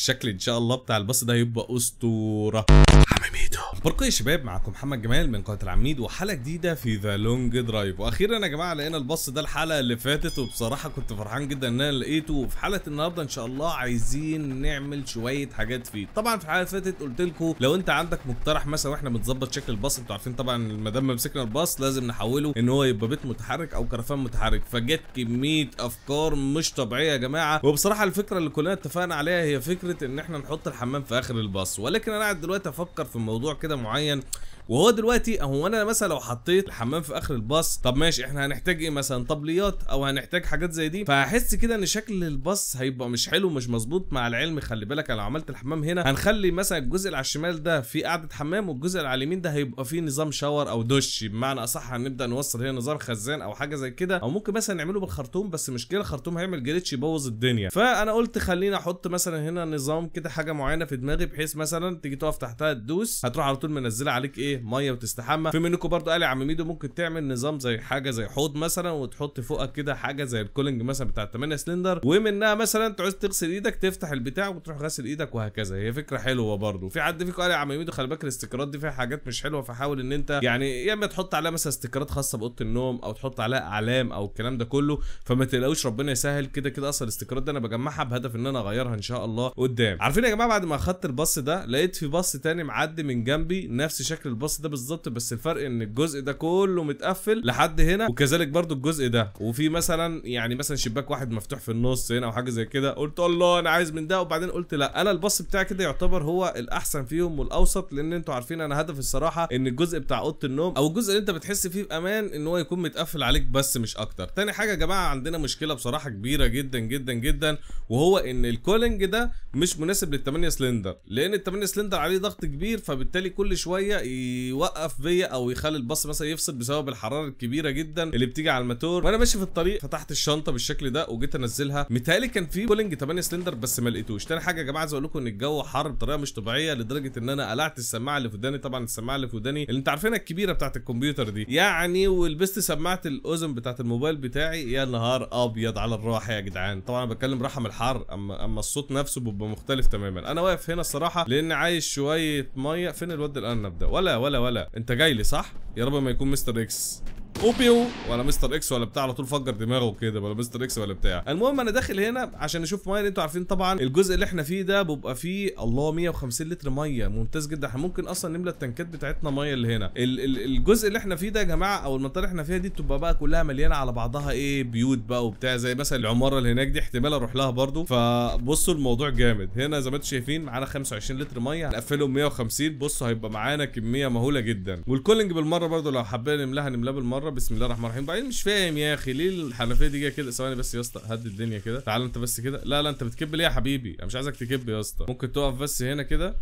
الشكل ان شاء الله بتاع الباص ده هيبقى اسطوره حماميدو بركو يا شباب معاكم محمد جمال من قناه العميد وحلقه جديده في ذا لونج درايف واخيرا يا جماعه لقينا الباص ده الحلقه اللي فاتت وبصراحه كنت فرحان جدا ان انا لقيته وفي حلقه النهارده ان شاء الله عايزين نعمل شويه حاجات فيه طبعا في الحلقه اللي فاتت قلت لكم لو انت عندك مقترح مثلا واحنا بنظبط شكل الباص انتوا عارفين طبعا ما دام مسكنا الباص لازم نحوله ان هو يبقى بيت متحرك او كرفان متحرك فجت كميه افكار مش طبيعيه يا جماعه وبصراحه الفكره اللي كلنا اتفقنا عليها هي فكره فكره ان احنا نحط الحمام في اخر الباص ولكن انا قاعد دلوقتي افكر في موضوع كده معين وهو دلوقتي هو انا مثلا لو حطيت الحمام في اخر الباص طب ماشي احنا هنحتاج ايه مثلا طبليات او هنحتاج حاجات زي دي فهحس كده ان شكل الباص هيبقى مش حلو مش مظبوط مع العلم خلي بالك لو عملت الحمام هنا هنخلي مثلا الجزء اللي على الشمال ده في قاعده حمام والجزء اللي على اليمين ده هيبقى فيه نظام شاور او دش بمعنى اصح هنبدا نوصل هنا نظام خزان او حاجه زي كده او ممكن مثلا نعمله بالخرطوم بس مشكله الخرطوم هيعمل جليتش يبوظ الدنيا فانا قلت خليني احط مثلا هنا نظام كده حاجه معينه في دماغي بحيث مثلا تيجي تقف تحتها تدوس هتروح على طول منزله عليك ايه ايه ميه وتستحمى في منكم برضو قال يا عم ميدو ممكن تعمل نظام زي حاجه زي حوض مثلا وتحط فوقك كده حاجه زي الكولنج مثلا بتاع 8 سلندر ومنها مثلا تعوز تغسل ايدك تفتح البتاع وتروح غاسل ايدك وهكذا هي فكره حلوه برضو في حد فيكم قال يا عم ميدو خلي بالك الاستيكرات دي فيها حاجات مش حلوه فحاول ان انت يعني يا اما تحط عليها مثلا استيكرات خاصه باوضه النوم او تحط عليها اعلام او الكلام ده كله فما تلاقوش ربنا يسهل كده كده اصلا الاستيكرات ده انا بجمعها بهدف ان انا اغيرها ان شاء الله قدام عارفين يا جماعه بعد ما اخدت الباص ده لقيت في باص تاني معدي من جنبي نفس شكل الباص ده بالظبط بس الفرق ان الجزء ده كله متقفل لحد هنا وكذلك برضو الجزء ده وفي مثلا يعني مثلا شباك واحد مفتوح في النص هنا او حاجه زي كده قلت الله انا عايز من ده وبعدين قلت لا انا الباص بتاعي كده يعتبر هو الاحسن فيهم والاوسط لان انتوا عارفين انا هدفي الصراحه ان الجزء بتاع اوضه النوم او الجزء اللي انت بتحس فيه بامان ان هو يكون متقفل عليك بس مش اكتر تاني حاجه يا جماعه عندنا مشكله بصراحه كبيره جدا جدا جدا وهو ان الكولنج ده مش مناسب لل 8 سلندر لان ال 8 سلندر عليه ضغط كبير فبالتالي كل شويه يوقف بيا او يخلي الباص مثلا يفصل بسبب الحراره الكبيره جدا اللي بتيجي على الماتور وانا ماشي في الطريق فتحت الشنطه بالشكل ده وجيت انزلها متهيألي كان في بولنج 8 سلندر بس ما لقيتوش تاني حاجه يا جماعه عايز اقول لكم ان الجو حر بطريقه مش طبيعيه لدرجه ان انا قلعت السماعه اللي في وداني طبعا السماعه اللي في وداني اللي انت عارفينها الكبيره بتاعت الكمبيوتر دي يعني ولبست سماعه الاذن بتاعت الموبايل بتاعي يا نهار ابيض على الراحه يا جدعان طبعا انا بتكلم رحم الحر اما اما الصوت نفسه بيبقى مختلف تماما انا واقف هنا الصراحه لان عايز شويه ميه فين الواد الارنب ده ولا ولا ولا انت جاي لي صح يا رب ما يكون مستر اكس اوبيو ولا مستر اكس ولا بتاع على طول فجر دماغه كده ولا مستر اكس ولا بتاع المهم انا داخل هنا عشان اشوف ميه انتوا عارفين طبعا الجزء اللي احنا فيه ده بيبقى فيه الله 150 لتر ميه ممتاز جدا احنا ممكن اصلا نملى التنكات بتاعتنا ميه اللي هنا ال ال الجزء اللي احنا فيه ده يا جماعه او المنطقه اللي احنا فيها دي بتبقى بقى كلها مليانه على بعضها ايه بيوت بقى وبتاع زي مثلا العماره اللي هناك دي احتمال اروح لها برده فبصوا الموضوع جامد هنا زي ما انتم شايفين معانا 25 لتر ميه هنقفلهم 150 بصوا هيبقى معانا كميه مهوله جدا والكولنج بالمره برده لو حبينا نملاها نملاها بالمره مره بسم الله الرحمن الرحيم بعدين مش فاهم يا اخي ليه الحنفيه دي جايه كده ثواني بس يا اسطى هدي الدنيا كده تعال انت بس كده لا لا انت بتكب ليه يا حبيبي انا مش عايزك تكب يا اسطى ممكن تقف بس هنا كده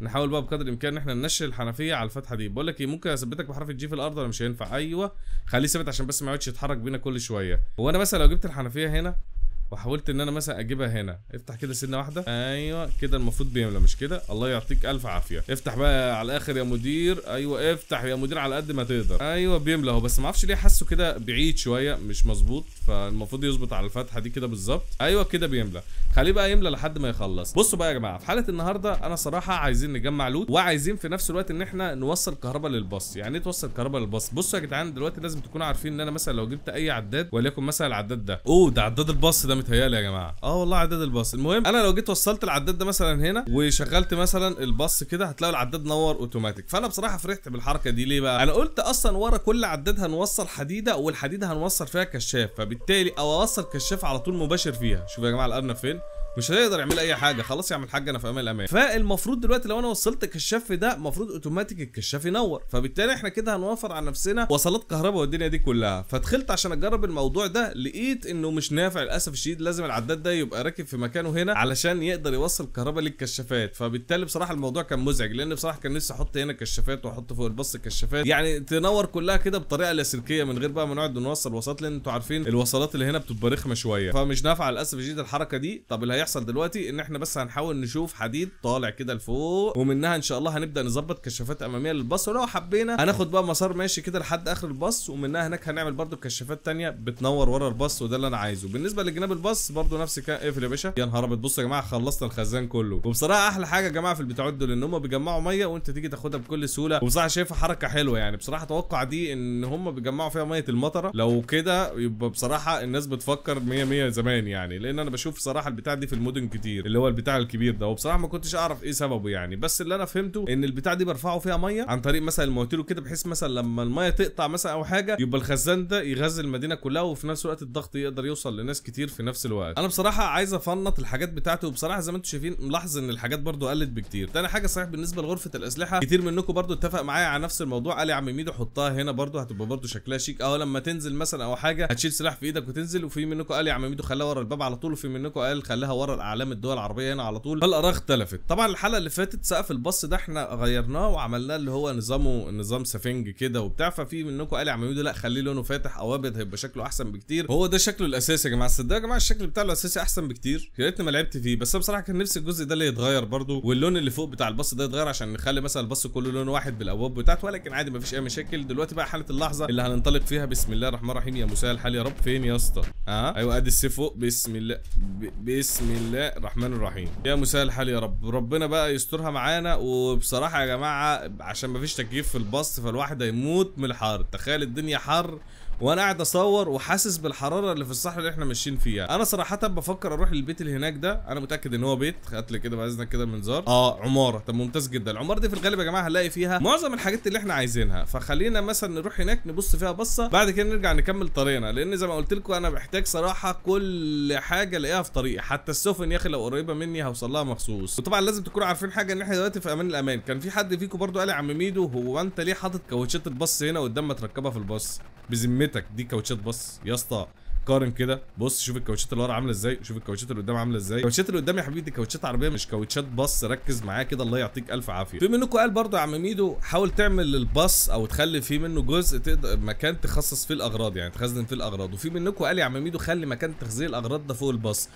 نحاول بقى بقدر الامكان ان احنا ننشل الحنفيه على الفتحه دي بقول لك ايه ممكن اثبتك بحرف الجي في الارض ولا مش هينفع ايوه خليه ثابت عشان بس ما يقعدش يتحرك بينا كل شويه هو انا مثلا لو جبت الحنفيه هنا وحاولت ان انا مثلا اجيبها هنا افتح كده سنه واحده ايوه كده المفروض بيملى مش كده الله يعطيك الف عافيه افتح بقى على الاخر يا مدير ايوه افتح يا مدير على قد ما تقدر ايوه بيملى اهو بس ما اعرفش ليه حاسه كده بعيد شويه مش مظبوط فالمفروض يظبط على الفتحه دي كده بالظبط ايوه كده بيملى خليه بقى يملى لحد ما يخلص بصوا بقى يا جماعه في حاله النهارده انا صراحه عايزين نجمع لوت وعايزين في نفس الوقت ان احنا نوصل كهرباء للباص يعني ايه توصل كهرباء للباص بصوا يا جدعان دلوقتي لازم تكونوا عارفين ان انا مثلا لو جبت اي عداد وليكن مثلا العداد ده اوه ده عداد الباص ده متهيألي يا جماعه اه والله عداد الباص المهم انا لو جيت وصلت العداد ده مثلا هنا وشغلت مثلا الباص كده هتلاقوا العداد نور اوتوماتيك فانا بصراحه فرحت بالحركه دي ليه بقى انا قلت اصلا ورا كل عداد هنوصل حديده والحديده هنوصل فيها كشاف فبالتالي او اوصل كشاف على طول مباشر فيها شوفوا يا جماعه الارنب فين مش هيقدر يعمل اي حاجه خلاص يا عم الحاج انا في امان الامان فالمفروض دلوقتي لو انا وصلت الكشاف ده المفروض اوتوماتيك الكشاف ينور فبالتالي احنا كده هنوفر على نفسنا وصلات كهرباء والدنيا دي كلها فدخلت عشان اجرب الموضوع ده لقيت انه مش نافع للاسف الشديد لازم العداد ده يبقى راكب في مكانه هنا علشان يقدر يوصل كهرباء للكشافات فبالتالي بصراحه الموضوع كان مزعج لان بصراحه كان نفسي احط هنا كشافات واحط فوق الباص كشافات يعني تنور كلها كده بطريقه لاسلكيه من غير بقى ما نقعد نوصل وسط لان انتوا عارفين الوصلات اللي هنا بتبقى رخمه شويه فمش نافعه للاسف الشديد الحركه دي طب اللي هيحصل دلوقتي ان احنا بس هنحاول نشوف حديد طالع كده لفوق ومنها ان شاء الله هنبدا نظبط كشافات اماميه للباص ولو حبينا هناخد بقى مسار ماشي كده لحد اخر الباص ومنها هناك هنعمل برده كشافات ثانيه بتنور ورا الباص وده اللي انا عايزه بالنسبه لجناب الباص برده نفس الكلام اقفل يا باشا يا نهار ابيض بصوا يا جماعه خلصنا الخزان كله وبصراحه احلى حاجه يا جماعه في البتاع دول ان هم بيجمعوا ميه وانت تيجي تاخدها بكل سهوله وبصراحه شايفها حركه حلوه يعني بصراحه اتوقع دي ان هم بيجمعوا فيها ميه المطره لو كده يبقى بصراحه الناس بتفكر 100 100 زمان يعني لان انا بشوف صراحه البتاع دي في المدن كتير اللي هو البتاع الكبير ده وبصراحه ما كنتش اعرف ايه سببه يعني بس اللي انا فهمته ان البتاع دي برفعه فيها ميه عن طريق مثلا المواتير وكده بحيث مثلا لما الميه تقطع مثلا او حاجه يبقى الخزان ده يغذي المدينه كلها وفي نفس الوقت الضغط يقدر يوصل لناس كتير في نفس الوقت انا بصراحه عايز افنط الحاجات بتاعتي وبصراحه زي ما انتم شايفين ملاحظ ان الحاجات برده قلت بكتير تاني حاجه صحيح بالنسبه لغرفه الاسلحه كتير منكم برده اتفق معايا على نفس الموضوع قال يا عم ميدو حطها هنا برده هتبقى برده شكلها شيك اه لما تنزل مثلا او حاجه هتشيل سلاح في ايدك وتنزل وفي منكم قال يا عم ميدو خليها ورا الباب على طول وفي منكم قال خليها ورا الاعلام الدول العربيه هنا على طول فالاراء اختلفت طبعا الحلقه اللي فاتت سقف البص ده احنا غيرناه وعملناه اللي هو نظامه نظام سفنج كده وبتاع ففي منكم قال يا عم لا خليه لونه فاتح او ابيض هيبقى شكله احسن بكتير هو ده شكله الاساسي يا جماعه صدقوا يا جماعه الشكل بتاعه الاساسي احسن بكتير يا ريتني ما لعبت فيه بس بصراحه كان نفسي الجزء ده اللي يتغير برده واللون اللي فوق بتاع البص ده يتغير عشان نخلي مثلا البص كله لون واحد بالابواب بتاعته ولكن عادي مفيش اي مشاكل دلوقتي بقى حاله اللحظه اللي هننطلق فيها بسم الله الرحمن الرحيم يا مساء الحال يا رب فين يا اسطى اه ايوه ادي السيف فوق بسم الله ب... بسم الله الرحمن الرحيم يا مساء الحال يا رب ربنا بقى يسترها معانا وبصراحه يا جماعه عشان مفيش تكييف في الباص فالواحد هيموت من الحر تخيل الدنيا حر وانا قاعد اصور وحاسس بالحراره اللي في الصحراء اللي احنا ماشيين فيها انا صراحه بفكر اروح للبيت اللي هناك ده انا متاكد ان هو بيت هات لي كده باذنك كده المنظار اه عماره طب ممتاز جدا العماره دي في الغالب يا جماعه هنلاقي فيها معظم الحاجات اللي احنا عايزينها فخلينا مثلا نروح هناك نبص فيها بصه بعد كده نرجع نكمل طريقنا لان زي ما قلت لكم انا محتاج صراحه كل حاجه الاقيها في طريقي حتى السفن يا اخي لو قريبه مني هوصل لها مخصوص وطبعا لازم تكونوا عارفين حاجه ان احنا دلوقتي في امان الامان كان في حد فيكم برده قال يا عم ميدو هو انت ليه حاطط كاوتشات الباص هنا قدام ما تركبها في الباص بذمتك دي كاوتشات بص يا اسطى قارن كده بص شوف الكاوتشات اللي ورا عامله ازاي شوف الكاوتشات اللي قدام عامله ازاي الكاوتشات اللي قدام يا حبيبي دي كاوتشات عربيه مش كاوتشات بص ركز معايا كده الله يعطيك الف عافيه في منكم قال برضو يا عم ميدو حاول تعمل الباص او تخلي فيه منه جزء تقدر مكان تخصص فيه الاغراض يعني تخزن فيه الاغراض وفي منكم قال يا عم ميدو خلي مكان تخزين الاغراض ده فوق الباص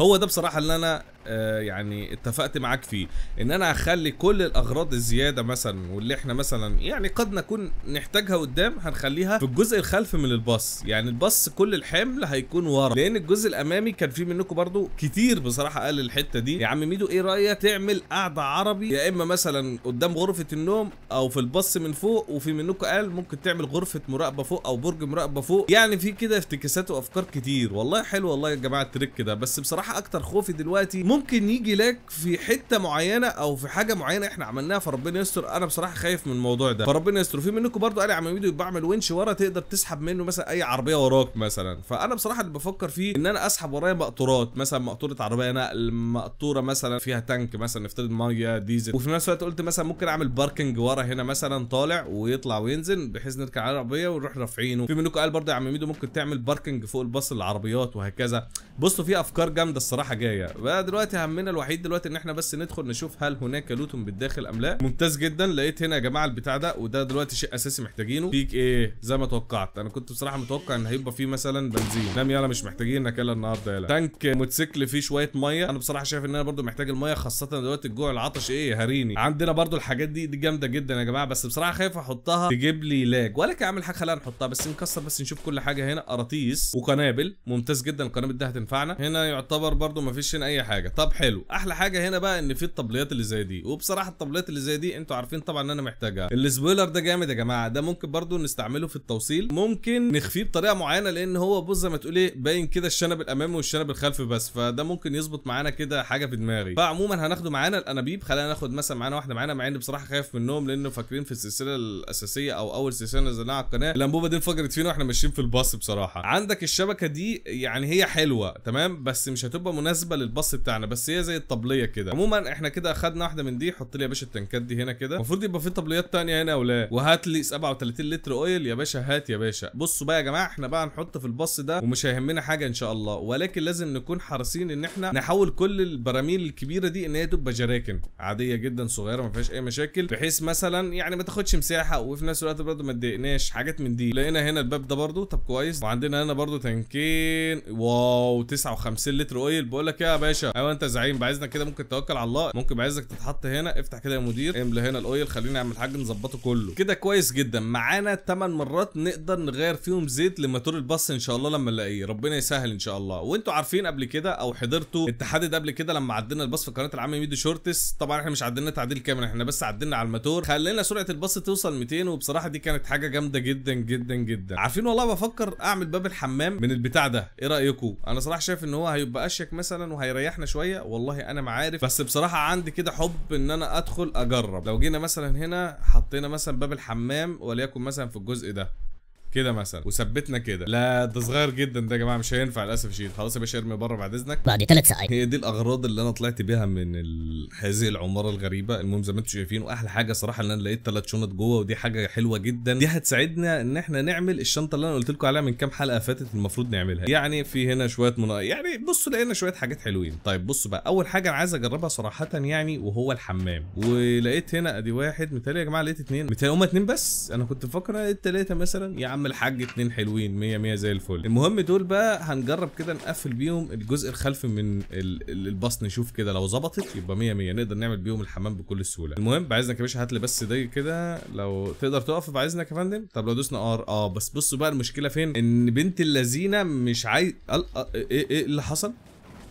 هو ده بصراحه اللي انا آه، يعني اتفقت معاك فيه ان انا اخلي كل الاغراض الزياده مثلا واللي احنا مثلا يعني قد نكون نحتاجها قدام هنخليها في الجزء الخلفي من الباص يعني الباص كل الحمل هيكون ورا لان الجزء الامامي كان في منكم برضو كتير بصراحه قال الحته دي يا عم ميدو ايه رايك تعمل قعده عربي يا اما مثلا قدام غرفه النوم او في الباص من فوق وفي منكم قال ممكن تعمل غرفه مراقبه فوق او برج مراقبه فوق يعني في كده افتكاسات وافكار كتير والله حلو والله يا جماعه التريك ده بس بصراحه اكتر خوفي دلوقتي ممكن يجي لك في حته معينه او في حاجه معينه احنا عملناها فربنا يستر انا بصراحه خايف من الموضوع ده فربنا يستر في منكم برضو قال يا عم ميدو يبقى ونش ورا تقدر تسحب منه مثلا اي عربيه وراك مثلا فانا بصراحه اللي بفكر فيه ان انا اسحب ورايا مقطورات مثلا مقطوره عربيه نقل مقطوره مثلا فيها تانك مثلا نفترض ميه ديزل وفي نفس الوقت قلت مثلا ممكن اعمل باركنج ورا هنا مثلا طالع ويطلع وينزل بحيث نركب على العربيه ونروح رافعينه في منكم قال برضو يا عم ميدو ممكن تعمل باركنج فوق الباص للعربيات وهكذا بصوا في افكار جامده الصراحه جايه بقى دلوقتي دلوقتي همنا الوحيد دلوقتي ان احنا بس ندخل نشوف هل هناك لوتون بالداخل ام لا ممتاز جدا لقيت هنا يا جماعه البتاع ده وده دلوقتي شيء اساسي محتاجينه فيك ايه زي ما توقعت انا كنت بصراحه متوقع ان هيبقى فيه مثلا بنزين نام يلا مش محتاجينك يلا النهارده يلا تانك موتوسيكل فيه شويه ميه انا بصراحه شايف ان انا برده محتاج الميه خاصه دلوقتي الجوع العطش ايه هريني عندنا برده الحاجات دي دي جامده جدا يا جماعه بس بصراحه خايف احطها تجيب لي لاج ولا كعمل حاجه خلينا نحطها بس نكسر بس نشوف كل حاجه هنا قراطيس وقنابل ممتاز جدا القنابل ده هتنفعنا هنا يعتبر برده مفيش هنا اي حاجه طب حلو احلى حاجه هنا بقى ان في الطبليات اللي زي دي وبصراحه الطبليات اللي زي دي انتوا عارفين طبعا ان انا محتاجها السبويلر ده جامد يا جماعه ده ممكن برضو نستعمله في التوصيل ممكن نخفيه بطريقه معينه لان هو بص زي ما تقول ايه باين كده الشنب الامامي والشنب الخلفي بس فده ممكن يظبط معانا كده حاجه في دماغي فعموما هناخده معانا الانابيب خلينا ناخد مثلا معانا واحده معانا مع ان بصراحه خايف منهم لانه فاكرين في السلسله الاساسيه او اول سلسله نزلناها على القناه الانبوبه دي انفجرت فينا واحنا ماشيين في الباص بصراحه عندك الشبكه دي يعني هي حلوه تمام بس مش هتبقى مناسبه للباص بتاعنا بس هي زي الطبليه كده عموما احنا كده اخدنا واحده من دي حط لي يا باشا التنكات دي هنا كده المفروض يبقى في طبليات ثانيه هنا ولا وهات لي 37 لتر اويل يا باشا هات يا باشا بصوا بقى يا جماعه احنا بقى هنحط في الباص ده ومش هيهمنا حاجه ان شاء الله ولكن لازم نكون حريصين ان احنا نحول كل البراميل الكبيره دي ان هي تبقى جراكن عاديه جدا صغيره ما فيهاش اي مشاكل بحيث مثلا يعني ما تاخدش مساحه وفي نفس الوقت برده ما تضايقناش حاجات من دي لقينا هنا الباب ده برده طب كويس وعندنا هنا برده تنكين واو 59 لتر اويل بقول لك إيه يا باشا أيوة انت زعيم بعايزنا كده ممكن توكل على الله ممكن بعايزك تتحط هنا افتح كده يا مدير املى هنا الاويل خليني اعمل حاجه نظبطه كله كده كويس جدا معانا 8 مرات نقدر نغير فيهم زيت لماتور الباص ان شاء الله لما نلاقيه ربنا يسهل ان شاء الله وانتوا عارفين قبل كده او حضرتوا التحدي قبل كده لما عدلنا الباص في قناه العامه ميدو شورتس طبعا احنا مش عدلنا تعديل كامل احنا بس عدلنا على الماتور خلينا سرعه الباص توصل 200 وبصراحه دي كانت حاجه جامده جدا جدا جدا عارفين والله بفكر اعمل باب الحمام من البتاع ده ايه رايكم انا صراحه شايف ان هو هيبقى اشيك مثلا وهيريحنا شويه والله انا ما عارف بس بصراحه عندي كده حب ان انا ادخل اجرب لو جينا مثلا هنا حطينا مثلا باب الحمام وليكن مثلا في الجزء ده كده مثلا وثبتنا كده لا ده صغير جدا ده يا جماعه مش هينفع للاسف شيء خلاص يا باشا ارمي بره بعد اذنك بعد ثلاث ساعات هي دي الاغراض اللي انا طلعت بيها من هذه العماره الغريبه المهم زي ما انتم شايفين واحلى حاجه صراحه ان انا لقيت ثلاث شنط جوه ودي حاجه حلوه جدا دي هتساعدنا ان احنا نعمل الشنطه اللي انا قلت لكم عليها من كام حلقه فاتت المفروض نعملها يعني في هنا شويه منا... يعني بصوا لقينا شويه حاجات حلوين طيب بصوا بقى اول حاجه انا عايز اجربها صراحه يعني وهو الحمام ولقيت هنا ادي واحد متهيألي يا جماعه لقيت اثنين متهيألي هم اثنين بس انا كنت مفكر لقيت ثلاثه مثلا يا عم عم الحاج اتنين حلوين 100 100 زي الفل المهم دول بقى هنجرب كده نقفل بيهم الجزء الخلفي من البص نشوف كده لو ظبطت يبقى 100 100 نقدر نعمل بيهم الحمام بكل سهوله المهم بعايزنك يا باشا هات لي بس ده كده لو تقدر تقف بعايزنك يا فندم طب لو دوسنا ار اه بس بصوا بقى المشكله فين ان بنت اللذينه مش عايز إيه،, ايه ايه اللي حصل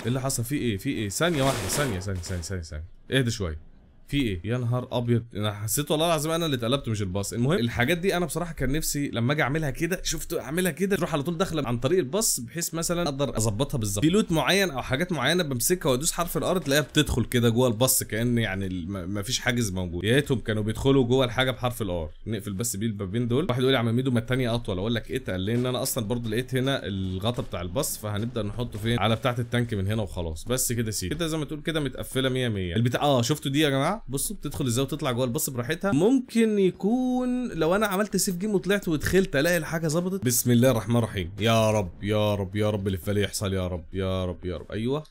ايه اللي حصل في ايه في ايه ثانيه واحده ثانيه ثانيه ثانيه ثانيه اهدى شويه في ايه يا نهار ابيض انا حسيت والله العظيم انا اللي اتقلبت مش الباص المهم الحاجات دي انا بصراحه كان نفسي لما اجي اعملها كده شفت اعملها كده تروح على طول داخله عن طريق الباص بحيث مثلا اقدر اظبطها بالظبط في لوت معين او حاجات معينه بمسكها وادوس حرف الار تلاقيها بتدخل كده جوه الباص كان يعني ما فيش حاجز موجود يا ريتهم كانوا بيدخلوا جوه الحاجه بحرف الار نقفل بس بيه البابين دول واحد يقول لي يا عم ميدو ما الثانيه اطول اقول لك ايه قال ان انا اصلا برضو لقيت هنا الغطا بتاع الباص فهنبدا نحطه فين على بتاعه التانك من هنا وخلاص بس كده سيب كده زي ما تقول كده متقفله 100 100 البتاع اه شفتوا دي يا جماعه بص بصوا بتدخل ازاي وتطلع جوه الباص براحتها ممكن يكون لو انا عملت سيف جيم وطلعت ودخلت الاقي الحاجه ظبطت بسم الله الرحمن الرحيم يا رب يا رب يا رب اللي في بالي يحصل يا رب يا رب يا رب ايوه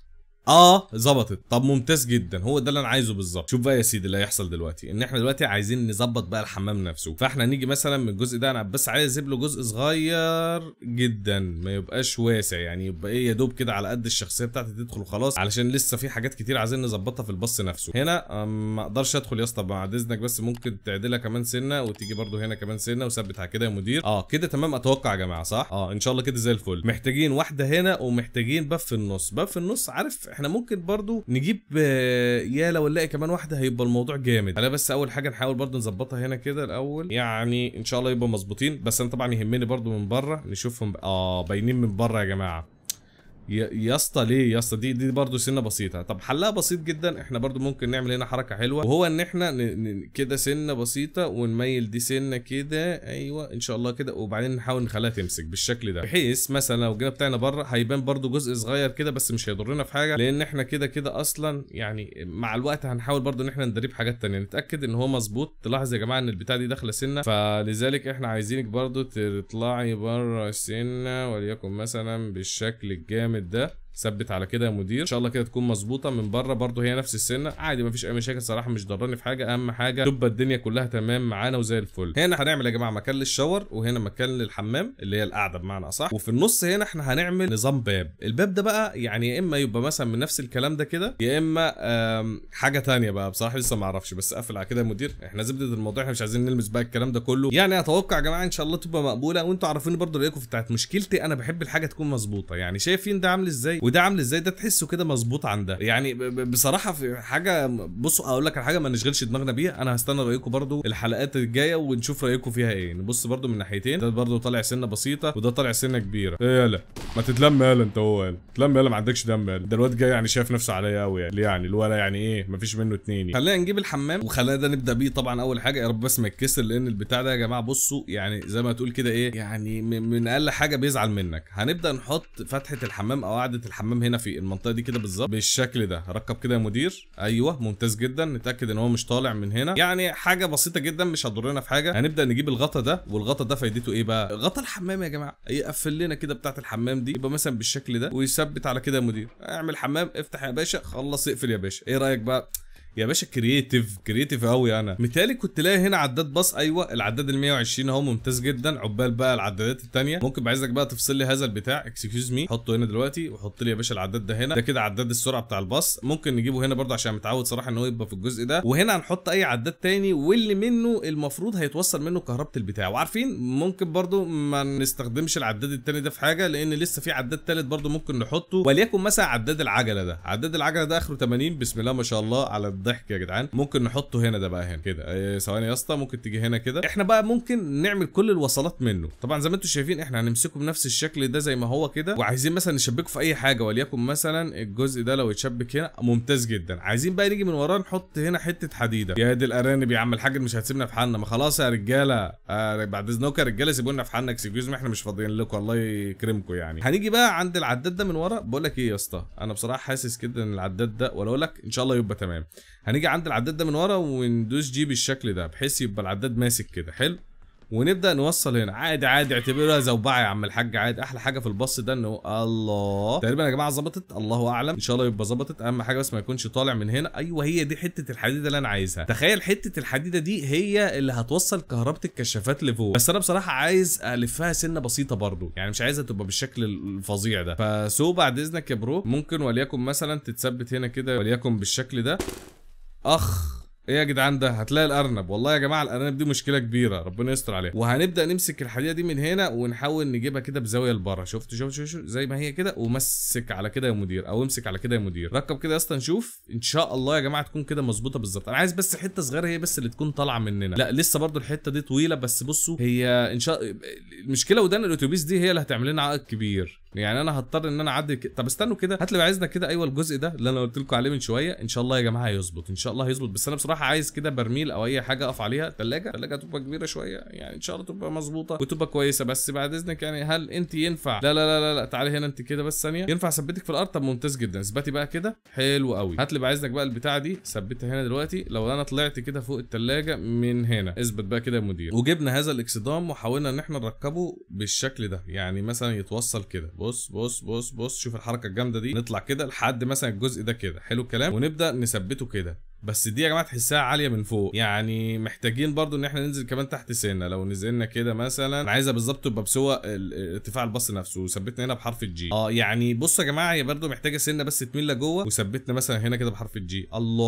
اه ظبطت طب ممتاز جدا هو ده اللي انا عايزه بالظبط شوف بقى يا سيدي اللي هيحصل دلوقتي ان احنا دلوقتي عايزين نظبط بقى الحمام نفسه فاحنا نيجي مثلا من الجزء ده انا بس عايز اسيب له جزء صغير جدا ما يبقاش واسع يعني يبقى ايه يا دوب كده على قد الشخصيه بتاعتي تدخل وخلاص علشان لسه في حاجات كتير عايزين نظبطها في الباص نفسه هنا ما اقدرش ادخل يا اسطى بعد اذنك بس ممكن تعدلها كمان سنه وتيجي برده هنا كمان سنه وثبتها كده يا مدير اه كده تمام اتوقع يا جماعه صح اه ان شاء الله كده زي الفل محتاجين واحده هنا ومحتاجين بف في النص بف في النص عارف احنا ممكن برضو نجيب آه، يا لو نلاقي كمان واحده هيبقى الموضوع جامد انا بس اول حاجه نحاول برضو نظبطها هنا كده الاول يعني ان شاء الله يبقوا مظبوطين بس انا طبعا يهمني برضو من بره نشوفهم اه باينين من بره يا جماعه يا اسطى ليه يا اسطى دي دي برضه سنه بسيطه طب حلها بسيط جدا احنا برضه ممكن نعمل هنا حركه حلوه وهو ان احنا كده سنه بسيطه ونميل دي سنه كده ايوه ان شاء الله كده وبعدين نحاول نخليها تمسك بالشكل ده بحيث مثلا لو جينا بتاعنا بره هيبان برضه جزء صغير كده بس مش هيضرنا في حاجه لان احنا كده كده اصلا يعني مع الوقت هنحاول برضه ان احنا ندرب حاجات ثانيه نتاكد ان هو مظبوط تلاحظ يا جماعه ان البتاع دي داخله سنه فلذلك احنا عايزينك برضه تطلعي بره السنه وليكن مثلا بالشكل الجامد kaydı. ثبت على كده يا مدير ان شاء الله كده تكون مظبوطه من بره برده هي نفس السنه عادي مفيش اي مشاكل صراحه مش ضراني في حاجه اهم حاجه تبقى الدنيا كلها تمام معانا وزي الفل هنا هنعمل يا جماعه مكان للشاور وهنا مكان للحمام اللي هي القعده بمعنى اصح وفي النص هنا احنا هنعمل نظام باب الباب ده بقى يعني يا اما يبقى مثلا من نفس الكلام ده كده يا اما حاجه ثانيه بقى بصراحه لسه ما اعرفش بس اقفل على كده يا مدير احنا زبده الموضوع احنا مش عايزين نلمس بقى الكلام ده كله يعني اتوقع يا جماعه ان شاء الله تبقى مقبوله وانتم عارفين برده رايكم في بتاعت مشكلتي انا بحب الحاجه تكون مظبوطه يعني شايفين ده عامل ازاي وده عامل ازاي ده تحسه كده مظبوط عندها يعني بصراحه في حاجه بصوا اقول لك على حاجه ما نشغلش دماغنا بيها انا هستنى رايكم برضو الحلقات الجايه ونشوف رايكم فيها ايه نبص برضو من ناحيتين ده برضو طالع سنه بسيطه وده طالع سنه كبيره ايه يالا ما تتلم يالا انت هو يالا تتلم يالا ما عندكش دم يالا ده الواد جاي يعني شايف نفسه عليا قوي يعني يعني الولا يعني ايه ما فيش منه اتنين يعني. خلينا نجيب الحمام وخلينا ده نبدا بيه طبعا اول حاجه يا رب بس ما يتكسر لان البتاع ده يا جماعه بصوا يعني زي ما تقول كده ايه يعني من اقل حاجه بيزعل منك هنبدا نحط فتحه الحمام او قاعده الحمام هنا في المنطقه دي كده بالظبط بالشكل ده ركب كده يا مدير ايوه ممتاز جدا نتاكد ان هو مش طالع من هنا يعني حاجه بسيطه جدا مش هتضرنا في حاجه هنبدا نجيب الغطا ده والغطا ده فايدته ايه بقى غطا الحمام يا جماعه يقفل لنا كده بتاعه الحمام دي يبقى مثلا بالشكل ده ويثبت على كده يا مدير اعمل حمام افتح يا باشا خلص اقفل يا باشا ايه رايك بقى يا باشا كرييتيف كرييتيف قوي انا مثالي كنت لاقي هنا عداد باص ايوه العداد ال 120 اهو ممتاز جدا عقبال بقى العدادات الثانيه ممكن بعايزك بقى تفصل لي هذا البتاع اكسكيوز مي حطه هنا دلوقتي وحط لي يا باشا العداد ده هنا ده كده عداد السرعه بتاع الباص ممكن نجيبه هنا برده عشان متعود صراحه ان هو يبقى في الجزء ده وهنا هنحط اي عداد تاني واللي منه المفروض هيتوصل منه كهربه البتاع وعارفين ممكن برده ما نستخدمش العداد التاني ده في حاجه لان لسه في عداد ثالث برده ممكن نحطه وليكن مثلا عداد العجله ده عداد العجله ده اخره 80 بسم الله ما شاء الله على الضحك يا جدعان ممكن نحطه هنا ده بقى هنا كده إيه، ثواني يا اسطى ممكن تيجي هنا كده احنا بقى ممكن نعمل كل الوصلات منه طبعا زي ما انتم شايفين احنا هنمسكه بنفس الشكل ده زي ما هو كده وعايزين مثلا نشبكه في اي حاجه وليكن مثلا الجزء ده لو اتشبك هنا ممتاز جدا عايزين بقى نيجي من وراه نحط هنا حته حديده يا دي الارانب يا عم الحاج مش هتسيبنا في حالنا ما خلاص يا رجاله آه بعد اذنكم يا رجاله سيبونا في حالنا اكسكيوز احنا مش فاضيين لكم الله يكرمكم يعني هنيجي بقى عند العداد ده من ورا بقول لك ايه يا اسطى انا بصراحه حاسس كده ان العداد ده ولا اقول لك ان شاء الله يبقى تمام هنيجي عند العداد ده من ورا وندوس جي بالشكل ده بحيث يبقى العداد ماسك كده حلو ونبدا نوصل هنا عادي عادي اعتبرها زوبعه يا عم الحاج عادي احلى حاجه في الباص ده انه الله تقريبا يا جماعه ظبطت الله اعلم ان شاء الله يبقى ظبطت اهم حاجه بس ما يكونش طالع من هنا ايوه هي دي حته الحديده اللي انا عايزها تخيل حته الحديده دي هي اللي هتوصل كهربه الكشافات لفوق بس انا بصراحه عايز الفها سنه بسيطه برضو يعني مش عايزها تبقى بالشكل الفظيع ده فسو بعد اذنك يا برو ممكن وليكن مثلا تتثبت هنا كده وليكن بالشكل ده اخ ايه يا جدعان ده هتلاقي الارنب والله يا جماعه الارنب دي مشكله كبيره ربنا يستر عليها وهنبدا نمسك الحديده دي من هنا ونحاول نجيبها كده بزاويه لبره شفت شفت شوف زي ما هي كده ومسك على كده يا مدير او امسك على كده يا مدير ركب كده يا اسطى نشوف ان شاء الله يا جماعه تكون كده مظبوطه بالظبط انا عايز بس حته صغيره هي بس اللي تكون طالعه مننا لا لسه برضو الحته دي طويله بس بصوا هي ان شاء المشكله ودان الاتوبيس دي هي اللي هتعمل لنا عائق كبير يعني انا هضطر ان انا اعدل كده طب استنوا كده هات لي عايزنا كده ايوه الجزء ده اللي انا قلت لكم عليه من شويه ان شاء الله يا جماعه هيظبط ان شاء الله هيظبط بس انا بصراحه عايز كده برميل او اي حاجه اقف عليها ثلاجه ثلاجه تبقى كبيره شويه يعني ان شاء الله تبقى مظبوطه وتبقى كويسه بس بعد اذنك يعني هل انت ينفع لا لا لا لا, لا. تعالي هنا انت كده بس ثانيه ينفع اثبتك في الارض طب ممتاز جدا اثبتي بقى كده حلو قوي هات لي عايزك بقى البتاعه دي ثبتها هنا دلوقتي لو انا طلعت كده فوق الثلاجه من هنا اثبت بقى كده يا مدير وجبنا هذا الاكسدام وحاولنا ان احنا نركبه بالشكل ده يعني مثلا يتوصل كده بص بص بص بص شوف الحركه الجامده دي نطلع كده لحد مثلا الجزء ده كده حلو الكلام ونبدا نثبته كده بس دي يا جماعه تحسها عاليه من فوق يعني محتاجين برضو ان احنا ننزل كمان تحت سنه لو نزلنا كده مثلا انا عايزها بالظبط تبقى بسوى ارتفاع الباص نفسه وثبتنا هنا بحرف الجي اه يعني بصوا يا جماعه هي برضو محتاجه سنه بس تميل لجوه وثبتنا مثلا هنا كده بحرف الجي الله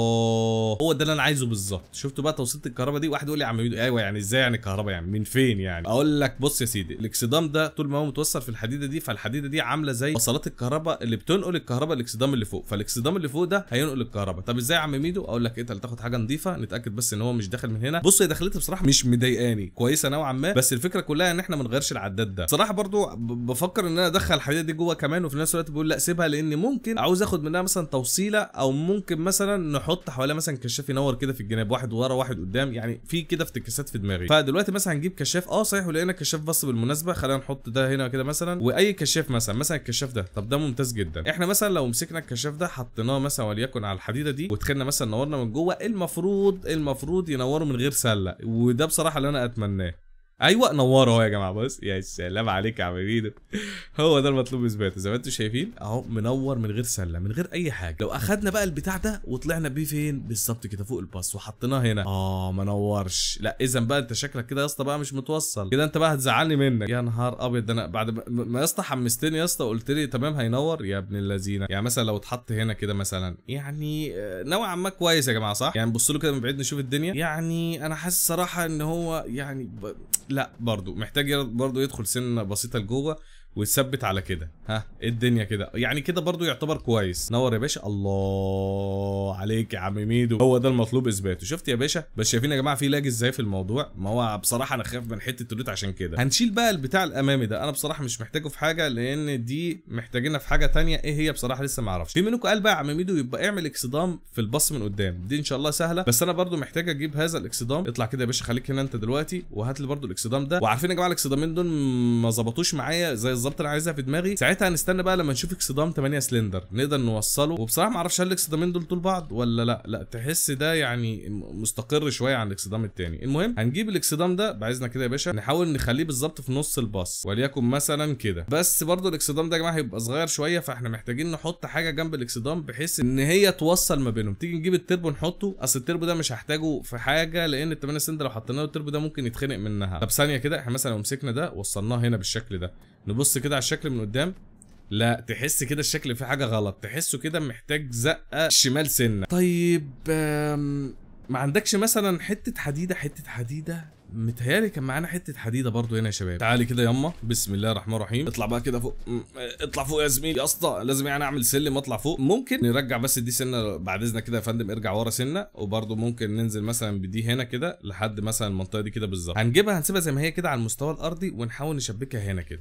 هو ده اللي انا عايزه بالظبط شفتوا بقى توصيله الكهرباء دي واحد يقول لي يا عم ايوه يعني ازاي يعني الكهرباء يعني من فين يعني اقول لك بص يا سيدي الاكسدام ده طول ما هو متوصل في الحديده دي فالحديده دي عامله زي وصلات الكهرباء اللي بتنقل الكهرباء الاكسدام اللي فوق فالاكسدام اللي فوق ده هينقل الكهرباء طب ازاي يا عم ميدو اقول لك إيه، انت اللي تاخد حاجه نظيفه نتاكد بس ان هو مش داخل من هنا بص هي دخلت بصراحه مش مضايقاني كويسه نوعا ما بس الفكره كلها ان احنا ما نغيرش العداد ده صراحه برضو بفكر ان انا ادخل الحديده دي جوه كمان وفي نفس الوقت بقول لا سيبها لان ممكن عاوز اخد منها مثلا توصيله او ممكن مثلا نحط حواليها مثلا كشاف ينور كده في الجناب واحد ورا واحد قدام يعني في كده افتكاسات في دماغي فدلوقتي مثلا هنجيب كشاف اه صحيح ولقينا كشاف بس بالمناسبه خلينا نحط ده هنا كده مثلا واي كشاف مثلا مثلا الكشاف ده طب ده ممتاز جدا احنا مثلا لو مسكنا الكشاف ده حطيناه مثلا وليكن على الحديده دي ودخلنا مثلا نورنا من جوه المفروض المفروض ينوروا من غير سله وده بصراحه اللي انا اتمناه ايوه نوره اهو يا جماعه بص يا سلام عليك يا عم بيدو هو ده المطلوب اثباته زي ما انتم شايفين اهو منور من غير سله من غير اي حاجه لو اخدنا بقى البتاع ده وطلعنا بيه فين بالظبط كده فوق الباص وحطيناه هنا اه ما نورش لا اذا بقى انت شكلك كده يا اسطى بقى مش متوصل كده انت بقى هتزعلني منك يا نهار ابيض انا بعد ما يا اسطى حمستني يا اسطى قلت لي تمام هينور يا ابن اللذينه يعني مثلا لو اتحط هنا كده مثلا يعني آه، نوعا ما كويس يا جماعه صح يعني بصوا له كده من بعيد نشوف الدنيا يعني انا حاسس صراحه ان هو يعني ب... لا برضو محتاج برضو يدخل سنه بسيطه لجوه وتثبت على كده ها ايه الدنيا كده يعني كده برضو يعتبر كويس نور يا باشا الله عليك يا عم ميدو هو ده المطلوب اثباته شفت يا باشا بس شايفين يا جماعه في لاج ازاي في الموضوع ما هو بصراحه انا خايف من حته الريت عشان كده هنشيل بقى البتاع الامامي ده انا بصراحه مش محتاجه في حاجه لان دي محتاجينها في حاجه ثانيه ايه هي بصراحه لسه ما اعرفش في منكم قال بقى يا عم ميدو يبقى اعمل اكسدام في الباص من قدام دي ان شاء الله سهله بس انا برضو محتاج اجيب هذا الاكسدام اطلع كده يا باشا خليك هنا انت دلوقتي وهات لي برضو الاكسدام ده وعارفين يا جماعه الاكسدامين دول ما ظبطوش معايا زي بالظبط انا عايزها في دماغي ساعتها هنستنى بقى لما نشوف اكسدام 8 سلندر نقدر نوصله وبصراحه ما اعرفش هل الاكسدامين دول طول بعض ولا لا لا تحس ده يعني مستقر شويه عن الاكسدام الثاني المهم هنجيب الاكسدام ده بعزنا كده يا باشا نحاول نخليه بالظبط في نص الباص وليكن مثلا كده بس برضو الاكسدام ده يا جماعه هيبقى صغير شويه فاحنا محتاجين نحط حاجه جنب الاكسدام بحيث ان هي توصل ما بينهم تيجي نجيب التربو نحطه اصل التربو ده مش هحتاجه في حاجه لان ال 8 سلندر لو حطيناه التربو ده ممكن يتخنق منها طب ثانيه كده احنا مثلا لو مسكنا ده وصلناه هنا بالشكل ده نبص كده على الشكل من قدام لا تحس كده الشكل فيه حاجه غلط تحسه كده محتاج زقه شمال سنه طيب ما عندكش مثلا حته حديده حته حديده متهيالي كان معانا حته حديده برضو هنا يا شباب تعالي كده يما بسم الله الرحمن الرحيم اطلع بقى كده فوق اطلع فوق يا زميلي يا اسطى لازم يعني اعمل سلم اطلع فوق ممكن نرجع بس دي سنه بعد اذنك كده يا فندم ارجع ورا سنه وبرضو ممكن ننزل مثلا بدي هنا كده لحد مثلا المنطقه دي كده بالظبط هنجيبها هنسيبها زي ما هي كده على المستوى الارضي ونحاول نشبكها هنا كده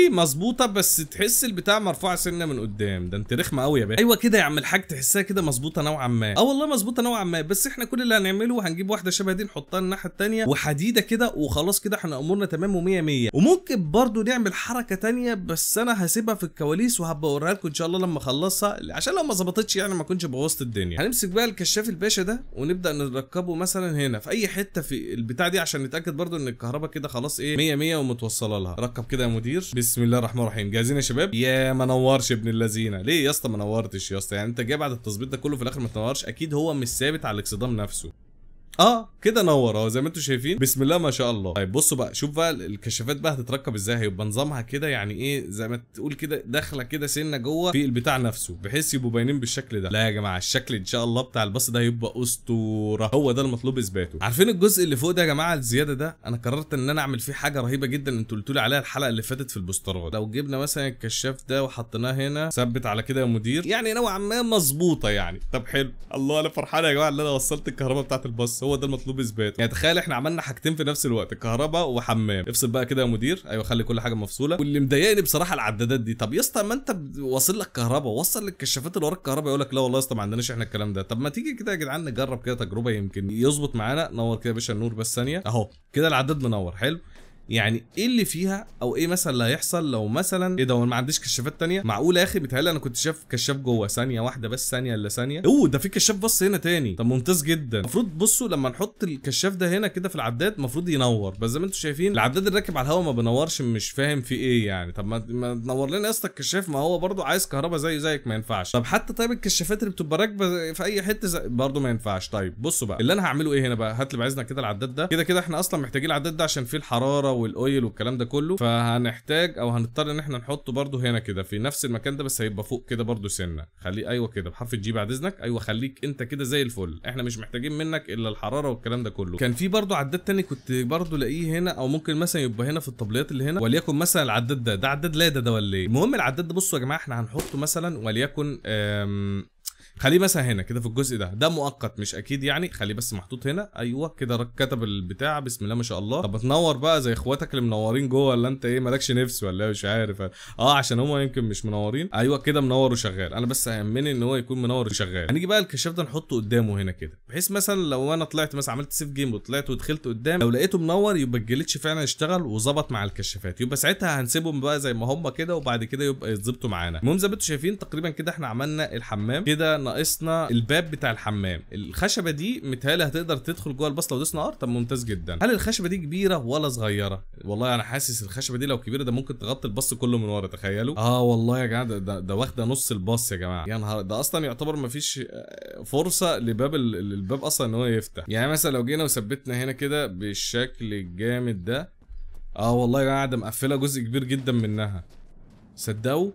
دي مظبوطه بس تحس البتاع مرفوعه سنه من قدام ده انت رخمه قوي يا باشا ايوه كده يا عم الحاج تحسها كده مظبوطه نوعا ما اه والله مظبوطه نوعا ما بس احنا كل اللي هنعمله هنجيب واحده شبه دي نحطها الناحيه الثانيه وحديده كده وخلاص كده احنا امورنا تمام و100 100 وممكن برضو نعمل حركه ثانيه بس انا هسيبها في الكواليس وهبقى اوريها لكم ان شاء الله لما اخلصها عشان لو ما ظبطتش يعني ما اكونش بوظت الدنيا هنمسك بقى الكشاف الباشا ده ونبدا نركبه مثلا هنا في اي حته في البتاع دي عشان نتاكد برضو ان الكهرباء كده خلاص ايه 100 100 ومتوصله لها ركب كده يا مدير بس بسم الله الرحمن الرحيم جاهزين يا شباب يا ما نورش ابن اللذينه ليه يا اسطى ما نورتش يا اسطى يعني انت جاي بعد التظبيط ده كله في الاخر ما تنورش اكيد هو مش ثابت على الاكسدام نفسه اه كده نور اهو زي ما انتم شايفين بسم الله ما شاء الله طيب بصوا بقى شوف بقى الكشافات بقى هتتركب ازاي هيبقى نظامها كده يعني ايه زي ما تقول كده داخله كده سنه جوه في البتاع نفسه بحيث يبقوا باينين بالشكل ده لا يا جماعه الشكل ان شاء الله بتاع الباص ده هيبقى اسطوره هو ده المطلوب اثباته عارفين الجزء اللي فوق ده يا جماعه الزياده ده انا قررت ان انا اعمل فيه حاجه رهيبه جدا انتوا قلتوا لي عليها الحلقه اللي فاتت في البوسترات لو جبنا مثلا الكشاف ده وحطيناه هنا ثبت على كده يا مدير يعني نوعا ما مظبوطه يعني طب حلو الله انا فرحان يا جماعه ان انا وصلت الكهرباء بتاعه الباص هو ده المطلوب اثباته يعني تخيل احنا عملنا حاجتين في نفس الوقت كهرباء وحمام افصل بقى كده يا مدير ايوه خلي كل حاجه مفصوله واللي مضايقني بصراحه العدادات دي طب يا اسطى ما انت واصل لك كهرباء وصل للكشافات اللي ورا الكهرباء يقول لك لا والله يا اسطى ما عندناش احنا الكلام ده طب ما تيجي كده يا جدعان نجرب كده تجربه يمكن يظبط معانا نور كده يا باشا النور بس ثانيه اهو كده العداد منور حلو يعني ايه اللي فيها او ايه مثلا اللي هيحصل لو مثلا ايه ده ما عنديش كشافات ثانيه معقول يا اخي بيتهيألي انا كنت شايف كشاف جوه ثانيه واحده بس ثانيه الا ثانيه اوه ده في كشاف بص هنا ثاني طب ممتاز جدا المفروض بصوا لما نحط الكشاف ده هنا كده في العداد المفروض ينور بس زي ما انتم شايفين العداد اللي راكب على الهواء ما بنورش مش فاهم في ايه يعني طب ما تنور لنا يا اسطى الكشاف ما هو برده عايز كهرباء زيه زيك ما ينفعش طب حتى طيب الكشافات اللي بتبقى راكبه في اي حته زي... برده ما ينفعش طيب بصوا بقى اللي انا هعمله ايه هنا بقى هات لي بعزنا كده العداد ده كده كده احنا اصلا محتاجين العداد ده عشان فيه الحراره والاويل والكلام ده كله فهنحتاج او هنضطر ان احنا نحطه برده هنا كده في نفس المكان ده بس هيبقى فوق كده برده سنه خليه ايوه كده بحرف الجي بعد اذنك ايوه خليك انت كده زي الفل احنا مش محتاجين منك الا الحراره والكلام ده كله كان في برده عداد تاني كنت برده لاقيه هنا او ممكن مثلا يبقى هنا في الطبليات اللي هنا وليكن مثلا العداد ده ده عداد لا ده ده ولا ايه المهم العداد ده بصوا يا جماعه احنا هنحطه مثلا وليكن خليه بس هنا كده في الجزء ده ده مؤقت مش اكيد يعني خليه بس محطوط هنا ايوه كده كتب البتاع بسم الله ما شاء الله طب تنور بقى زي اخواتك اللي منورين جوه ولا انت ايه مالكش نفس ولا إيه؟ مش عارف اه عشان هما يمكن مش منورين ايوه كده منور وشغال انا بس يهمني ان هو يكون منور وشغال هنيجي بقى الكشاف ده نحطه قدامه هنا كده بحيث مثلا لو انا طلعت مثلا عملت سيف جيم وطلعت ودخلت قدام لو لقيته منور يبقى الجليتش فعلا اشتغل وظبط مع الكشافات يبقى ساعتها هنسيبهم بقى زي ما هم كده وبعد كده يبقى يتظبطوا معانا المهم زي ما انتم شايفين تقريبا كده احنا عملنا الحمام كده ناقصنا الباب بتاع الحمام الخشبه دي متهيألي هتقدر تدخل جوه البصله لو نار ار طب ممتاز جدا هل الخشبه دي كبيره ولا صغيره والله انا حاسس الخشبه دي لو كبيره ده ممكن تغطي البص كله من ورا تخيلوا اه والله يا جماعه ده, ده, واخده نص الباص يا جماعه يا يعني نهار ده اصلا يعتبر مفيش آه، فرصه لباب الباب اصلا ان هو يفتح يعني مثلا لو جينا وثبتنا هنا كده بالشكل الجامد ده اه والله يا جماعه ده مقفله جزء كبير جدا منها صدقوا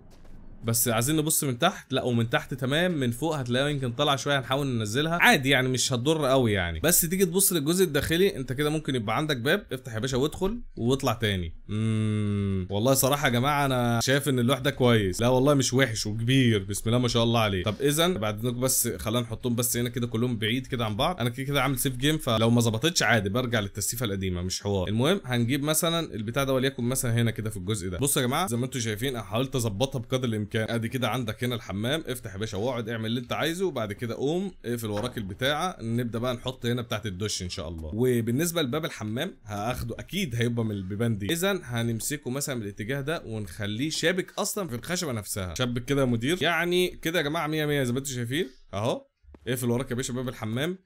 بس عايزين نبص من تحت لا ومن تحت تمام من فوق هتلاقيها يمكن طالعه شويه هنحاول ننزلها عادي يعني مش هتضر قوي يعني بس تيجي تبص للجزء الداخلي انت كده ممكن يبقى عندك باب افتح يا باشا وادخل واطلع تاني امم والله صراحه يا جماعه انا شايف ان اللوح ده كويس لا والله مش وحش وكبير بسم الله ما شاء الله عليه طب اذا بعد اذنكم بس خلينا نحطهم بس هنا كده كلهم بعيد كده عن بعض انا كده كده عامل سيف جيم فلو ما ظبطتش عادي برجع للتسيفه القديمه مش حوار المهم هنجيب مثلا البتاع ده وليكن مثلا هنا كده في الجزء ده بصوا يا جماعه زي ما انتم شايفين حاولت اظبطها بقدر الامكان المكان ادي كده عندك هنا الحمام افتح يا باشا واقعد اعمل اللي انت عايزه وبعد كده قوم اقفل وراك البتاعه نبدا بقى نحط هنا بتاعه الدش ان شاء الله وبالنسبه لباب الحمام هاخده اكيد هيبقى من البيبان دي اذا هنمسكه مثلا بالاتجاه ده ونخليه شابك اصلا في الخشبه نفسها شبك كده يا مدير يعني كده يا جماعه 100 100 زي ما انتم شايفين اهو اقفل وراك يا باشا باب الحمام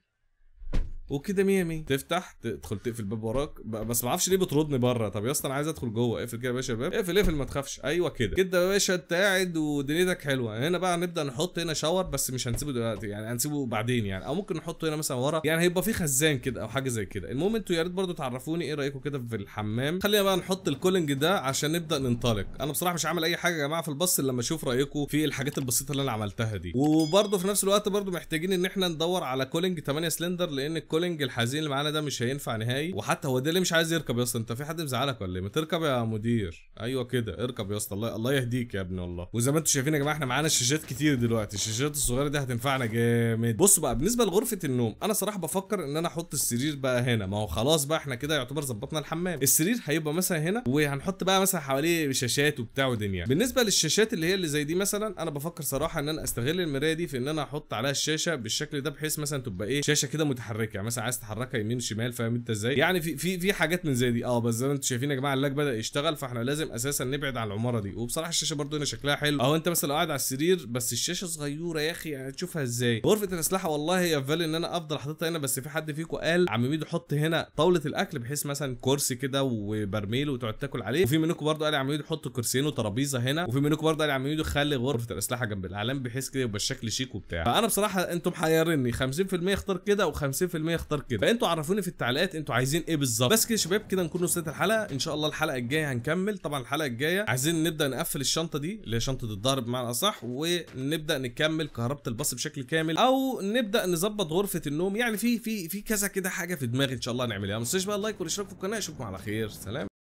وكده 100 100 تفتح تدخل تقفل الباب وراك بس ما اعرفش ليه بتردني بره طب يا اسطى انا عايز ادخل جوه اقفل كده يا باشا الباب اقفل اقفل ما تخافش ايوه كده كده يا باشا انت قاعد ودنيتك حلوه هنا بقى هنبدا نحط هنا شاور بس مش هنسيبه دلوقتي يعني هنسيبه بعدين يعني او ممكن نحطه هنا مثلا ورا يعني هيبقى في خزان كده او حاجه زي كده المهم انتوا يا ريت برضه تعرفوني ايه رايكم كده في الحمام خلينا بقى نحط الكولنج ده عشان نبدا ننطلق انا بصراحه مش عامل اي حاجه يا جماعه في البص الا لما اشوف رايكم في الحاجات البسيطه اللي انا عملتها دي وبرضه في نفس الوقت برضه محتاجين ان احنا ندور على كولنج 8 سلندر لان السولنج الحزين اللي معانا ده مش هينفع نهائي وحتى هو ده اللي مش عايز يركب يا اسطى انت في حد مزعلك ولا ايه ما تركب يا مدير ايوه كده اركب يا اسطى الله الله يهديك يا ابني والله وزي ما انتم شايفين يا جماعه احنا معانا شاشات كتير دلوقتي الشاشات الصغيره دي هتنفعنا جامد بص بقى بالنسبه لغرفه النوم انا صراحه بفكر ان انا احط السرير بقى هنا ما هو خلاص بقى احنا كده يعتبر ظبطنا الحمام السرير هيبقى مثلا هنا وهنحط بقى مثلا حواليه شاشات وبتاع ودنيا بالنسبه للشاشات اللي هي اللي زي دي مثلا انا بفكر صراحه ان انا استغل المرايه دي في ان انا احط عليها الشاشه بالشكل ده بحيث مثلا تبقى ايه شاشه كده متحركه يعني مثلا عايز تحركها يمين شمال فاهم انت ازاي يعني في في في حاجات من زي دي اه بس زي ما انتم شايفين يا جماعه اللاج بدا يشتغل فاحنا لازم اساسا نبعد عن العماره دي وبصراحه الشاشه برده هنا شكلها حلو اهو انت مثلا قاعد على السرير بس الشاشه صغيره يا اخي يعني تشوفها ازاي غرفه الاسلحه والله هي فالي ان انا افضل حاططها هنا بس في حد فيكم قال عم ميدو حط هنا طاوله الاكل بحيث مثلا كرسي كده وبرميل وتقعد تاكل عليه وفي منكم برده قال يا عم ميدو حط كرسيين وترابيزه هنا وفي منكم برده قال يا عم ميدو خلي غرفه الاسلحه جنب الاعلام بحيث كده يبقى الشكل شيك وبتاع فانا بصراحه انتم محيرني 50% اختار كده و50% اختار كده فانتوا عرفوني في التعليقات انتوا عايزين ايه بالظبط بس كده يا شباب كده نكون وصلت الحلقه ان شاء الله الحلقه الجايه هنكمل طبعا الحلقه الجايه عايزين نبدا نقفل الشنطه دي اللي هي شنطه الظهر بمعنى اصح ونبدا نكمل كهربه الباص بشكل كامل او نبدا نظبط غرفه النوم يعني في في في كذا كده حاجه في دماغي ان شاء الله نعملها ما تنسوش بقى اللايك والاشتراك في القناه اشوفكم على خير سلام